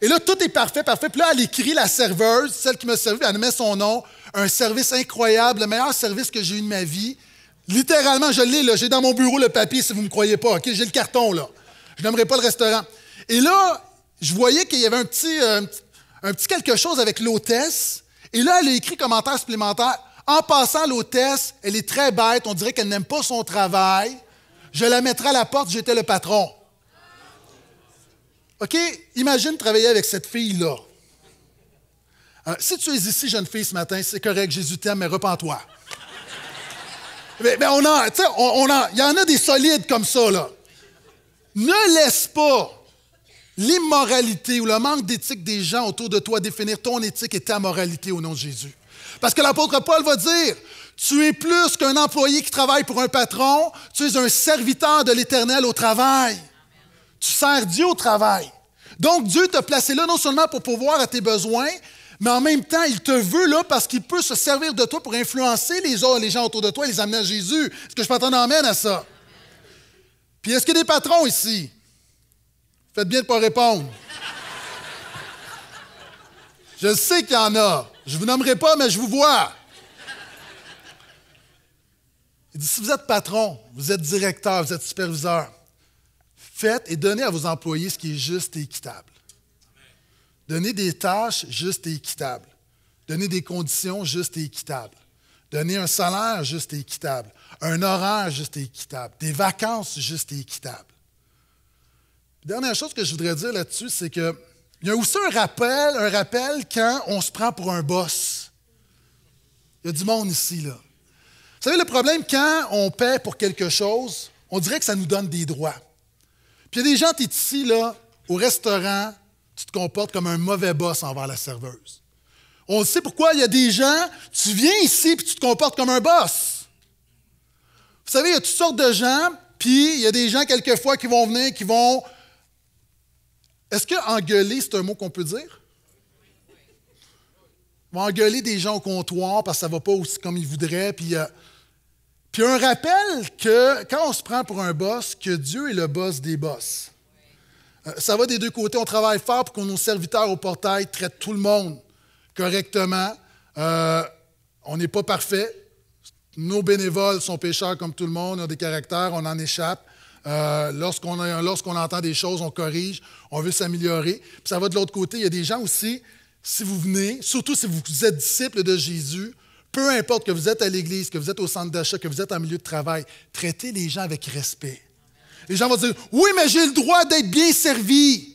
Et là, tout est parfait, parfait. Puis là, elle écrit la serveuse, celle qui m'a servi, elle met son nom. Un service incroyable, le meilleur service que j'ai eu de ma vie. Littéralement, je l'ai, là. J'ai dans mon bureau le papier, si vous ne me croyez pas. OK? J'ai le carton, là. Je n'aimerais pas le restaurant. Et là, je voyais qu'il y avait un petit, euh, un quelque chose avec l'hôtesse. Et là, elle a écrit commentaire supplémentaire. En passant, l'hôtesse, elle est très bête. On dirait qu'elle n'aime pas son travail. Je la mettrai à la porte, j'étais le patron. OK? Imagine travailler avec cette fille-là. Euh, si tu es ici, jeune fille, ce matin, c'est correct, Jésus t'aime, mais repens-toi on il y en a des solides comme ça, là. Ne laisse pas l'immoralité ou le manque d'éthique des gens autour de toi définir ton éthique et ta moralité au nom de Jésus. Parce que l'apôtre Paul va dire, tu es plus qu'un employé qui travaille pour un patron, tu es un serviteur de l'Éternel au travail. Tu sers Dieu au travail. Donc Dieu t'a placé là non seulement pour pouvoir à tes besoins, mais en même temps, il te veut là parce qu'il peut se servir de toi pour influencer les, autres, les gens autour de toi et les amener à Jésus. Est-ce que je peux t'en amène à ça? Puis est-ce qu'il y a des patrons ici? Faites bien de ne pas répondre. Je sais qu'il y en a. Je ne vous nommerai pas, mais je vous vois. Il dit, si vous êtes patron, vous êtes directeur, vous êtes superviseur, faites et donnez à vos employés ce qui est juste et équitable. Donner des tâches justes et équitables. Donner des conditions justes et équitables. Donner un salaire juste et équitable. Un horaire juste et équitable. Des vacances justes et équitables. Dernière chose que je voudrais dire là-dessus, c'est que il y a aussi un rappel, un rappel quand on se prend pour un boss. Il y a du monde ici, là. Vous savez, le problème, quand on paie pour quelque chose, on dirait que ça nous donne des droits. Puis il y a des gens, qui sont ici, là, au restaurant, tu te comportes comme un mauvais boss envers la serveuse. On sait pourquoi il y a des gens, tu viens ici puis tu te comportes comme un boss. Vous savez, il y a toutes sortes de gens, puis il y a des gens quelquefois qui vont venir, qui vont... Est-ce que engueuler, c'est un mot qu'on peut dire? On vont engueuler des gens au comptoir parce que ça ne va pas aussi comme ils voudraient. Puis, euh, puis un rappel que quand on se prend pour un boss, que Dieu est le boss des boss. Euh, ça va des deux côtés. On travaille fort pour que nos serviteurs au portail traitent tout le monde correctement. Euh, on n'est pas parfait. Nos bénévoles sont pécheurs comme tout le monde, ont des caractères, on en échappe. Euh, lorsqu'on entend des choses, on corrige, on veut s'améliorer. ça va de l'autre côté. Il y a des gens aussi, si vous venez, surtout si vous êtes disciple de Jésus, peu importe que vous êtes à l'église, que vous êtes au centre d'achat, que vous êtes en milieu de travail, traitez les gens avec respect. Les gens vont dire, oui, mais j'ai le droit d'être bien servi.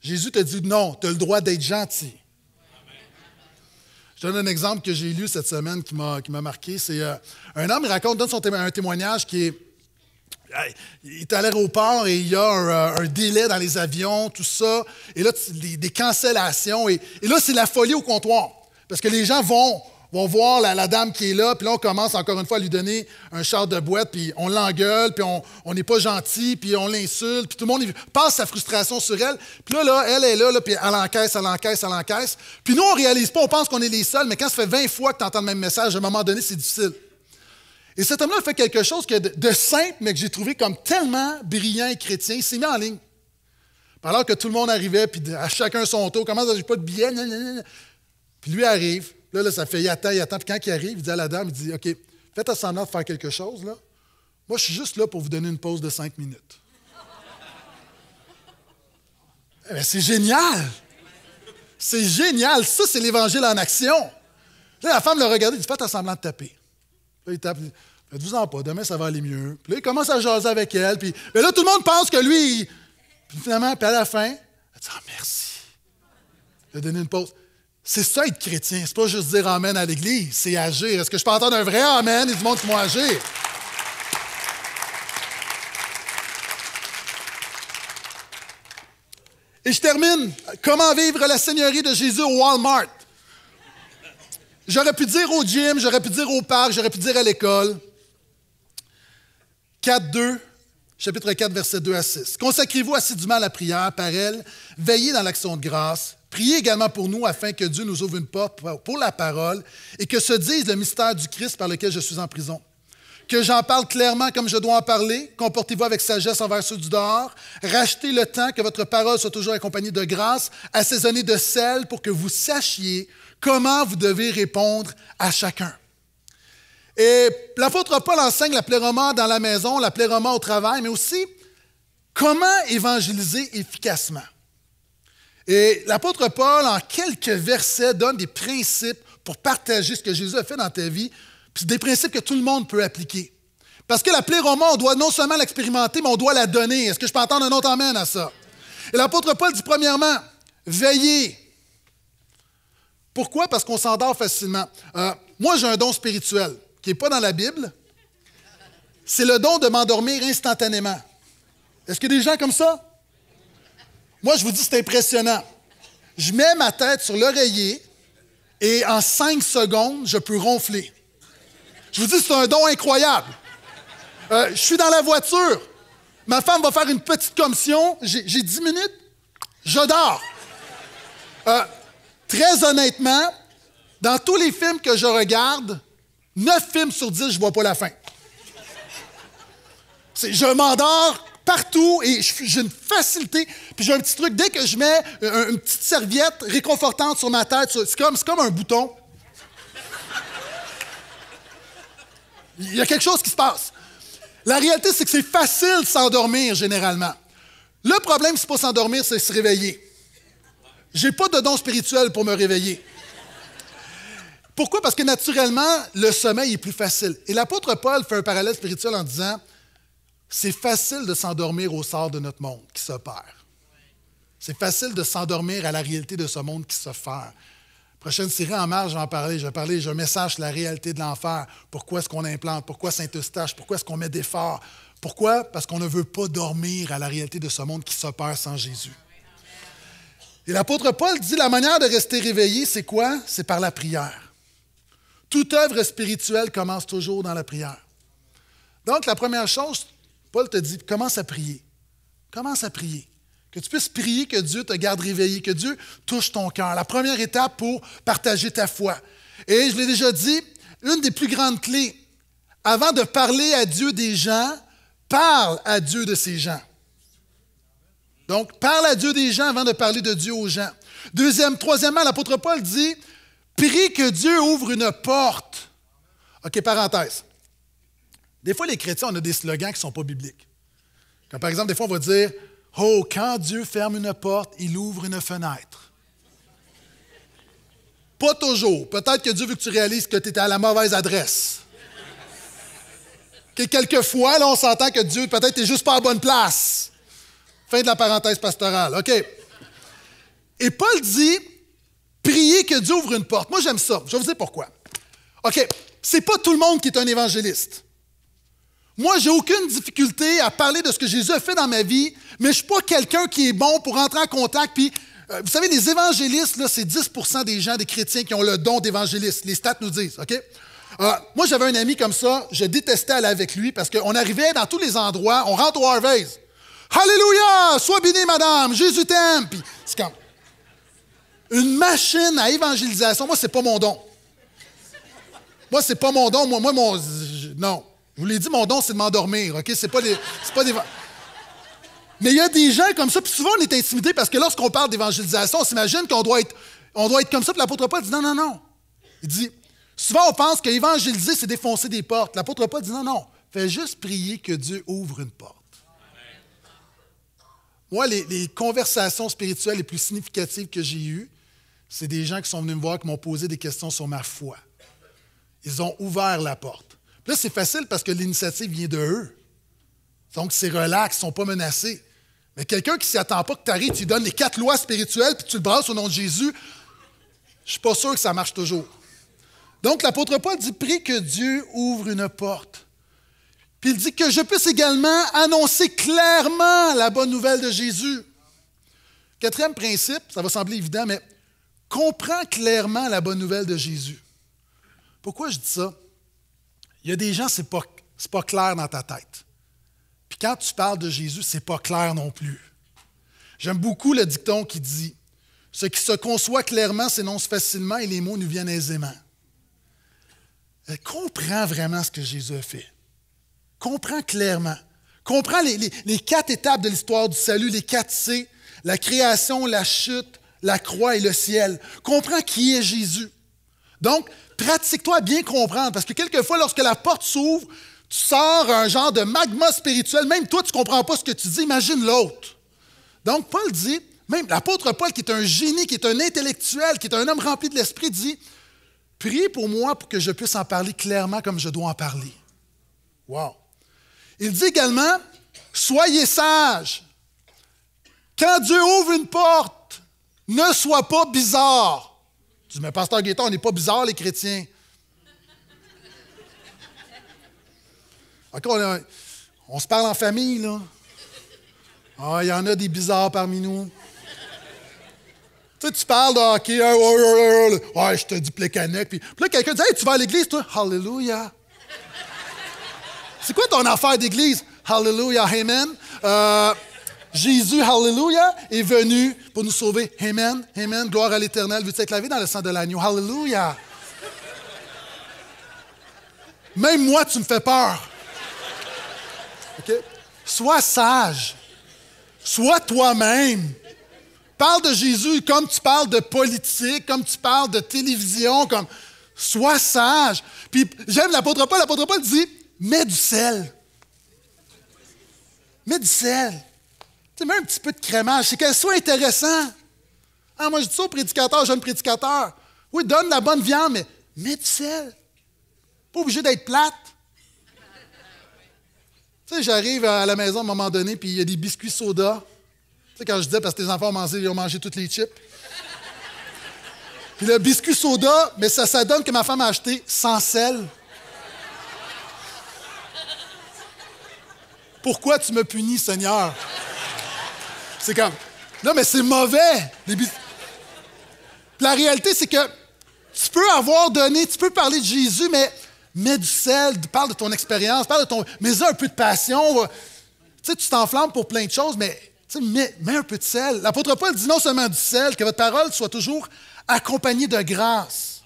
Jésus te dit, non, tu as le droit d'être gentil. Je donne un exemple que j'ai lu cette semaine qui m'a marqué. C'est euh, un homme raconte, donne son un témoignage qui est. Euh, il est à l'aéroport et il y a un, euh, délai dans les avions, tout ça. Et là, des, cancellations. Et, et là, c'est la folie au comptoir. Parce que les gens vont on va voir la, dame qui est là, puis là, on commence encore une fois à lui donner un char de boîte, puis on l'engueule, puis on n'est pas gentil, puis on l'insulte, puis tout le monde passe sa frustration sur elle. Puis là, là, elle est là, là puis elle encaisse, elle encaisse, elle encaisse. Puis nous, on réalise pas, on pense qu'on est les seuls, mais quand ça fait 20 fois que tu entends le même message, à un moment donné, c'est difficile. Et cet homme-là fait quelque chose de, simple, mais que j'ai trouvé comme tellement brillant et chrétien. Il s'est mis en ligne. Alors que tout le monde arrivait, puis à chacun son tour, comment ça, j'ai pas de billet, Puis lui arrive, Là, là, ça fait, il attend, il attend. Puis quand il arrive, il dit à la dame, il dit, OK, faites semblant de faire quelque chose, là. Moi, je suis juste là pour vous donner une pause de cinq minutes. Eh ben, c'est génial! C'est génial! Ça, c'est l'Évangile en action. Là, la femme le regarde, il dit, faites semblant de taper. Là, il tape, il dit, vous en pas, demain, ça va aller mieux. Puis là, il commence à jaser avec elle. Puis mais là, tout le monde pense que lui, puis, finalement, puis à la fin, elle dit, ah, merci. Il a donné une pause. C'est ça être chrétien. C'est pas juste dire Amen à l'Église, c'est agir. Est-ce que je peux entendre un vrai Amen et du monde qui m'a agir? Et je termine. Comment vivre la Seigneurie de Jésus au Walmart? J'aurais pu dire au gym, j'aurais pu dire au parc, j'aurais pu dire à l'école. 4, 2, chapitre 4, verset 2 à 6. Consacrez-vous assidûment à la prière par elle, veillez dans l'action de grâce, Priez également pour nous afin que Dieu nous ouvre une porte pour la parole et que se dise le mystère du Christ par lequel je suis en prison. Que j'en parle clairement comme je dois en parler. Comportez-vous avec sagesse envers ceux du dehors. Rachetez le temps que votre parole soit toujours accompagnée de grâce, assaisonnée de sel pour que vous sachiez comment vous devez répondre à chacun. Et l'apôtre Paul enseigne la pléroma dans la maison, la pléroma au travail, mais aussi comment évangéliser efficacement. Et l'apôtre Paul, en quelques versets, donne des principes pour partager ce que Jésus a fait dans ta vie, puis des principes que tout le monde peut appliquer. Parce que la Romain, on doit non seulement l'expérimenter, mais on doit la donner. Est-ce que je peux entendre un autre amène à ça? Et l'apôtre Paul dit premièrement, veillez. Pourquoi? Parce qu'on s'endort facilement. Euh, moi, j'ai un don spirituel qui n'est pas dans la Bible. C'est le don de m'endormir instantanément. Est-ce qu'il y a des gens comme ça? Moi, je vous dis, c'est impressionnant. Je mets ma tête sur l'oreiller et en cinq secondes, je peux ronfler. Je vous dis, c'est un don incroyable. Euh, je suis dans la voiture. Ma femme va faire une petite commission. J'ai dix minutes. Je dors. Euh, très honnêtement, dans tous les films que je regarde, neuf films sur dix, je vois pas la fin. Je m'endors partout et j'ai une facilité. Puis j'ai un petit truc, dès que je mets euh, une petite serviette réconfortante sur ma tête, c'est comme, comme un bouton. Il y a quelque chose qui se passe. La réalité, c'est que c'est facile de s'endormir généralement. Le problème, c'est pas s'endormir, c'est se réveiller. J'ai pas de don spirituel pour me réveiller. Pourquoi? Parce que naturellement, le sommeil est plus facile. Et l'apôtre Paul fait un parallèle spirituel en disant c'est facile de s'endormir au sort de notre monde qui s'opère. C'est facile de s'endormir à la réalité de ce monde qui fait Prochaine série en marge, en parler. je parler je message la réalité de l'enfer. Pourquoi est-ce qu'on implante? Pourquoi Saint-Eustache? Pourquoi est-ce qu'on met d'efforts? Pourquoi? Parce qu'on ne veut pas dormir à la réalité de ce monde qui s'opère sans Jésus. Et l'apôtre Paul dit la manière de rester réveillé, c'est quoi? C'est par la prière. Toute œuvre spirituelle commence toujours dans la prière. Donc, la première chose, Paul te dit, commence à prier. Commence à prier. Que tu puisses prier que Dieu te garde réveillé, que Dieu touche ton cœur. La première étape pour partager ta foi. Et je l'ai déjà dit, une des plus grandes clés, avant de parler à Dieu des gens, parle à Dieu de ces gens. Donc, parle à Dieu des gens avant de parler de Dieu aux gens. Deuxième, troisièmement, l'apôtre Paul dit, prie que Dieu ouvre une porte. OK, parenthèse. Des fois, les chrétiens, on a des slogans qui ne sont pas bibliques. Comme par exemple, des fois, on va dire Oh, quand Dieu ferme une porte, il ouvre une fenêtre. Pas toujours. Peut-être que Dieu veut que tu réalises que tu étais à la mauvaise adresse. Que quelquefois, là, on s'entend que Dieu, peut-être, tu n'es juste pas à bonne place. Fin de la parenthèse pastorale. OK. Et Paul dit Priez que Dieu ouvre une porte. Moi, j'aime ça. Je vais vous dire pourquoi. OK. C'est pas tout le monde qui est un évangéliste. Moi, j'ai aucune difficulté à parler de ce que Jésus a fait dans ma vie, mais je ne suis pas quelqu'un qui est bon pour entrer en contact. Puis, euh, vous savez, les évangélistes, c'est 10 des gens, des chrétiens qui ont le don d'évangéliste. Les stats nous disent, OK? Euh, moi, j'avais un ami comme ça, je détestais aller avec lui parce qu'on arrivait dans tous les endroits, on rentre au Harvey's. Alléluia! Sois béni, madame! Jésus t'aime! Puis, c'est comme. Une machine à évangélisation, moi, c'est pas mon don. Moi, c'est pas mon don. Moi, moi mon. Non. Je vous l'ai dit, mon don, c'est de m'endormir, OK? C'est pas des. Mais il y a des gens comme ça, puis souvent on est intimidé parce que lorsqu'on parle d'évangélisation, on s'imagine qu'on doit être, doit être comme ça, puis l'apôtre Paul dit non, non, non. Il dit, souvent on pense qu'évangéliser, c'est défoncer des portes. L'apôtre Paul dit non, non. Fais juste prier que Dieu ouvre une porte. Moi, les, les, conversations spirituelles les plus significatives que j'ai eues, c'est des gens qui sont venus me voir, qui m'ont posé des questions sur ma foi. Ils ont ouvert la porte. Là, c'est facile parce que l'initiative vient de eux. Donc, c'est relax, ils ne sont pas menacés. Mais quelqu'un qui ne s'y attend pas que tu arrives, tu donnes les quatre lois spirituelles, puis tu le brasses au nom de Jésus, je ne suis pas sûr que ça marche toujours. Donc, l'apôtre Paul dit Prie que Dieu ouvre une porte. Puis il dit que je puisse également annoncer clairement la bonne nouvelle de Jésus. Quatrième principe, ça va sembler évident, mais comprends clairement la bonne nouvelle de Jésus. Pourquoi je dis ça? Il y a des gens, ce n'est pas, clair dans ta tête. Puis quand tu parles de Jésus, ce n'est pas clair non plus. J'aime beaucoup le dicton qui dit Ce qui se conçoit clairement s'énonce facilement et les mots nous viennent aisément. Euh, comprends vraiment ce que Jésus a fait. Comprends clairement. Comprends les, les quatre étapes de l'histoire du salut, les quatre C la création, la chute, la croix et le ciel. Comprends qui est Jésus. Donc, pratique-toi à bien comprendre. Parce que quelquefois, lorsque la porte s'ouvre, tu sors un genre de magma spirituel. Même toi, tu ne comprends pas ce que tu dis. Imagine l'autre. Donc, Paul dit, même l'apôtre Paul, qui est un génie, qui est un intellectuel, qui est un homme rempli de l'esprit, dit Priez pour moi pour que je puisse en parler clairement comme je dois en parler. Wow. Il dit également Soyez sages. Quand Dieu ouvre une porte, ne sois pas bizarre. Tu dis, mais pasteur Guéton, on n'est pas bizarre les chrétiens. on, se parle en famille, là. Ah, il y en a des bizarres parmi nous. Tu sais, tu parles de hockey, hein, ouais, je te dis plécanec. Puis, puis là, quelqu'un dit, hey, tu vas à l'église, toi? Hallelujah. C'est quoi ton affaire d'église? Hallelujah, amen. Euh, Jésus, hallelujah, est venu pour nous sauver. Amen, amen, gloire à l'éternel. Veux-tu être dans le sang de l'agneau? Hallelujah. Même moi, tu me fais peur. Sois sage. Sois toi-même. Parle de Jésus comme tu parles de politique, comme tu parles de télévision, comme. Sois sage. Puis j'aime l'apôtre Paul. L'apôtre Paul dit Mets du sel. Mets du sel. Tu mets un petit peu de crémage, c'est qu'elle soit intéressante. Ah, moi, je dis ça aux prédicateurs, jeune prédicateur. Oui, donne la bonne viande, mais mets du sel. Pas obligé d'être plate. Tu sais, j'arrive à la maison à un moment donné, puis il y a des biscuits soda. Tu sais, quand je disais, parce que tes enfants ont mangé, ils ont mangé toutes les chips. Puis le biscuit soda, mais ça, ça donne que ma femme a acheté sans sel. Pourquoi tu me punis, Seigneur? C'est comme, non, mais c'est mauvais. La réalité, c'est que tu peux avoir donné, tu peux parler de Jésus, mais mets du sel, parle de ton expérience, parle de ton. Mets un peu de passion. Tu sais, tu t'enflammes pour plein de choses, mais mets, mets un peu de sel. L'apôtre Paul dit non seulement du sel, que votre parole soit toujours accompagnée de grâce.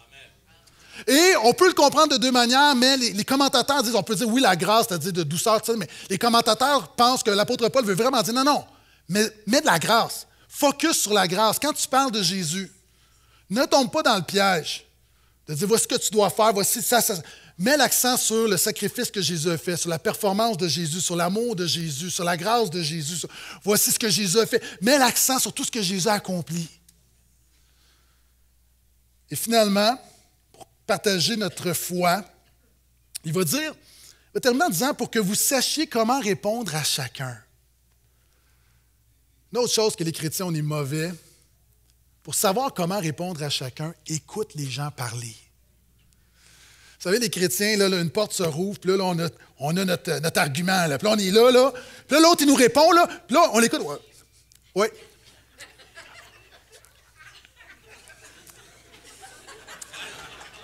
Et on peut le comprendre de deux manières, mais les, les commentateurs disent, on peut dire oui, la grâce, c'est-à-dire de douceur, mais les commentateurs pensent que l'apôtre Paul veut vraiment dire non, non, mais mets de la grâce. Focus sur la grâce. Quand tu parles de Jésus, ne tombe pas dans le piège de dire voici ce que tu dois faire, voici ça, ça. Mets l'accent sur le sacrifice que Jésus a fait, sur la performance de Jésus, sur l'amour de Jésus, sur la grâce de Jésus. Voici ce que Jésus a fait. Mets l'accent sur tout ce que Jésus a accompli. Et finalement, pour partager notre foi, il va dire, il va terminer en disant pour que vous sachiez comment répondre à chacun. Une autre chose que les chrétiens, on est mauvais, pour savoir comment répondre à chacun, écoute les gens parler. Vous savez, les chrétiens, là, là une porte se rouvre, puis là, on, a, notre, notre argument, là, puis on est là, là, puis l'autre, il nous répond, là, puis là, on l'écoute. Oui. Ouais.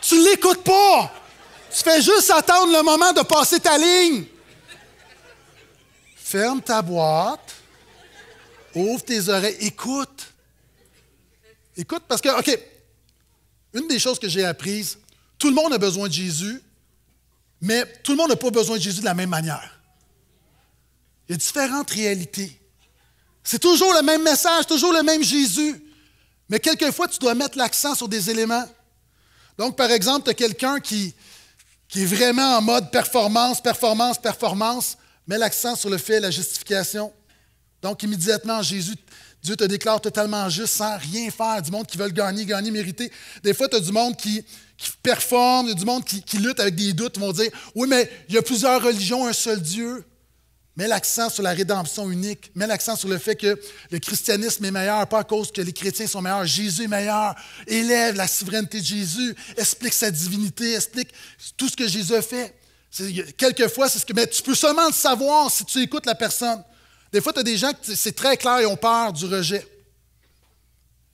Tu l'écoutes pas! Tu fais juste attendre le moment de passer ta ligne. Ferme ta boîte, Ouvre tes oreilles, écoute. Écoute, parce que, OK, une des choses que j'ai apprises, tout le monde a besoin de Jésus, mais tout le monde n'a pas besoin de Jésus de la même manière. Il y a différentes réalités. C'est toujours le même message, toujours le même Jésus, mais quelquefois, tu dois mettre l'accent sur des éléments. Donc, par exemple, tu as quelqu'un qui, est vraiment en mode performance, performance, performance, met l'accent sur le fait, la justification. Donc, immédiatement, Jésus, Dieu te déclare totalement juste sans rien faire. Du monde qui veut gagner, gagner, mériter. Des fois, tu as du monde qui, performe, du monde qui, qui lutte avec des doutes. Ils vont dire Oui, mais il y a plusieurs religions, un seul Dieu. Mets l'accent sur la rédemption unique. Mets l'accent sur le fait que le christianisme est meilleur, pas à cause que les chrétiens sont meilleurs. Jésus est meilleur. Élève la souveraineté de Jésus. Explique sa divinité. Explique tout ce que Jésus a fait. Quelquefois, c'est ce que. Mais tu peux seulement le savoir si tu écoutes la personne. Des fois, tu as des gens qui c'est très clair, ils ont peur du rejet.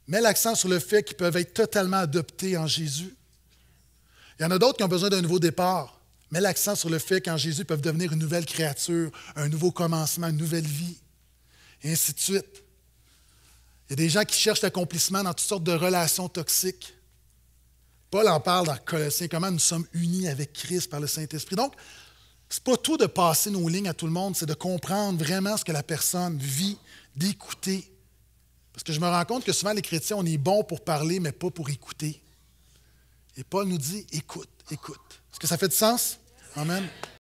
Mets l'accent sur le fait qu'ils peuvent être totalement adoptés en Jésus. Il y en a d'autres qui ont besoin d'un nouveau départ. Mets l'accent sur le fait qu'en Jésus, ils peuvent devenir une nouvelle créature, un nouveau commencement, une nouvelle vie, et ainsi de suite. Il y a des gens qui cherchent l'accomplissement dans toutes sortes de relations toxiques. Paul en parle dans Colossiens, comment nous sommes unis avec Christ par le Saint-Esprit. Donc, n'est pas tout de passer nos lignes à tout le monde, c'est de comprendre vraiment ce que la personne vit, d'écouter. Parce que je me rends compte que souvent les chrétiens, on est bon pour parler, mais pas pour écouter. Et Paul nous dit écoute, écoute. Est-ce que ça fait du sens? Amen.